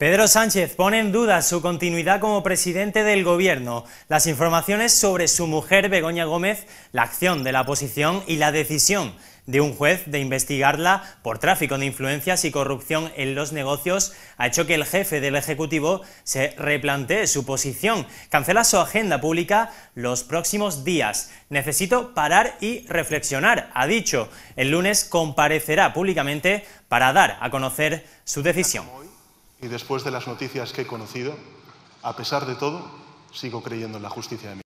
Pedro Sánchez pone en duda su continuidad como presidente del Gobierno. Las informaciones sobre su mujer Begoña Gómez, la acción de la oposición y la decisión de un juez de investigarla por tráfico de influencias y corrupción en los negocios ha hecho que el jefe del Ejecutivo se replantee su posición, cancela su agenda pública los próximos días. Necesito parar y reflexionar, ha dicho. El lunes comparecerá públicamente para dar a conocer su decisión y después de las noticias que he conocido, a pesar de todo, sigo creyendo en la justicia de mi